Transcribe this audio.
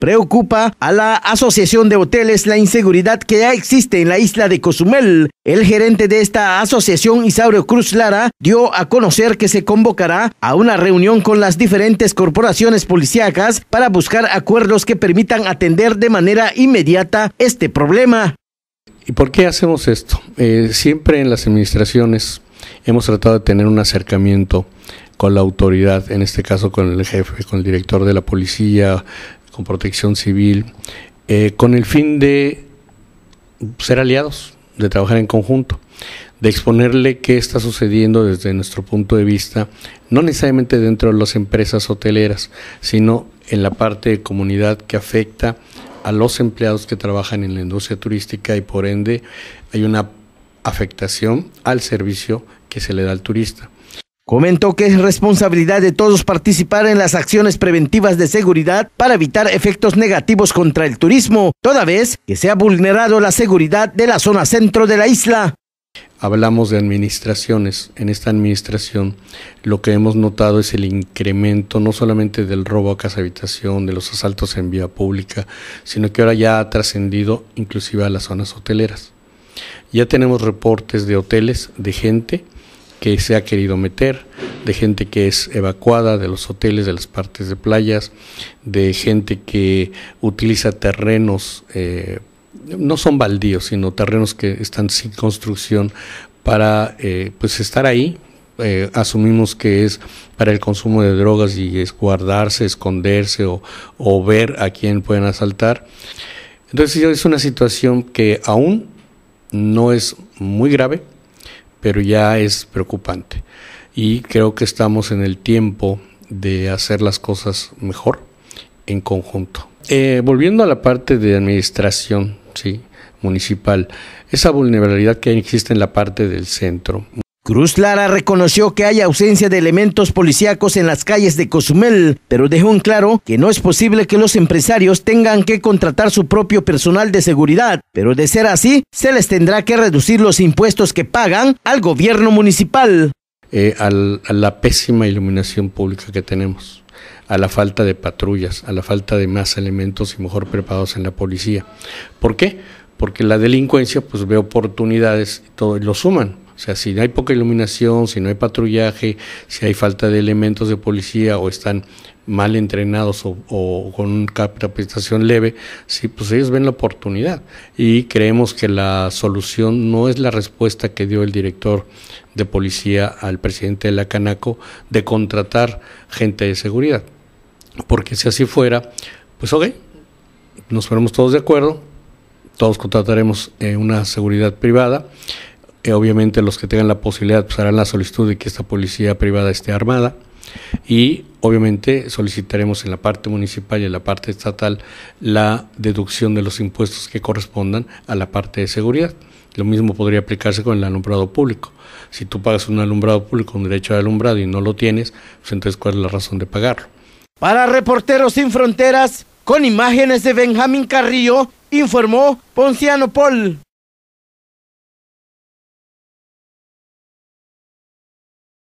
Preocupa a la Asociación de Hoteles la inseguridad que ya existe en la isla de Cozumel. El gerente de esta asociación, Isaurio Cruz Lara, dio a conocer que se convocará a una reunión con las diferentes corporaciones policíacas para buscar acuerdos que permitan atender de manera inmediata este problema. ¿Y por qué hacemos esto? Eh, siempre en las administraciones hemos tratado de tener un acercamiento con la autoridad, en este caso con el jefe, con el director de la policía, con protección civil, eh, con el fin de ser aliados, de trabajar en conjunto, de exponerle qué está sucediendo desde nuestro punto de vista, no necesariamente dentro de las empresas hoteleras, sino en la parte de comunidad que afecta a los empleados que trabajan en la industria turística y por ende hay una afectación al servicio que se le da al turista. Comentó que es responsabilidad de todos participar en las acciones preventivas de seguridad para evitar efectos negativos contra el turismo, toda vez que se ha vulnerado la seguridad de la zona centro de la isla. Hablamos de administraciones. En esta administración lo que hemos notado es el incremento no solamente del robo a casa habitación, de los asaltos en vía pública, sino que ahora ya ha trascendido inclusive a las zonas hoteleras. Ya tenemos reportes de hoteles, de gente que se ha querido meter, de gente que es evacuada de los hoteles, de las partes de playas, de gente que utiliza terrenos, eh, no son baldíos, sino terrenos que están sin construcción para eh, pues estar ahí. Eh, asumimos que es para el consumo de drogas y es guardarse, esconderse o, o ver a quién pueden asaltar. Entonces es una situación que aún no es muy grave, pero ya es preocupante. Y creo que estamos en el tiempo de hacer las cosas mejor en conjunto. Eh, volviendo a la parte de administración ¿sí? municipal, esa vulnerabilidad que existe en la parte del centro. Cruz Lara reconoció que hay ausencia de elementos policíacos en las calles de Cozumel, pero dejó en claro que no es posible que los empresarios tengan que contratar su propio personal de seguridad, pero de ser así, se les tendrá que reducir los impuestos que pagan al gobierno municipal. Eh, a la pésima iluminación pública que tenemos, a la falta de patrullas, a la falta de más elementos y mejor preparados en la policía. ¿Por qué? Porque la delincuencia pues ve oportunidades y todo y lo suman. O sea, si no hay poca iluminación, si no hay patrullaje, si hay falta de elementos de policía o están mal entrenados o, con una capacitación leve, sí, pues ellos ven la oportunidad y creemos que la solución no es la respuesta que dio el director de policía al presidente de la Canaco de contratar gente de seguridad. Porque si así fuera, pues ok, nos ponemos todos de acuerdo, todos contrataremos eh, una seguridad privada eh, obviamente los que tengan la posibilidad pues, harán la solicitud de que esta policía privada esté armada y obviamente solicitaremos en la parte municipal y en la parte estatal la deducción de los impuestos que correspondan a la parte de seguridad. Lo mismo podría aplicarse con el alumbrado público. Si tú pagas un alumbrado público, con derecho de alumbrado y no lo tienes, pues, entonces ¿cuál es la razón de pagarlo? Para Reporteros Sin Fronteras, con imágenes de Benjamín Carrillo, informó Ponciano Paul.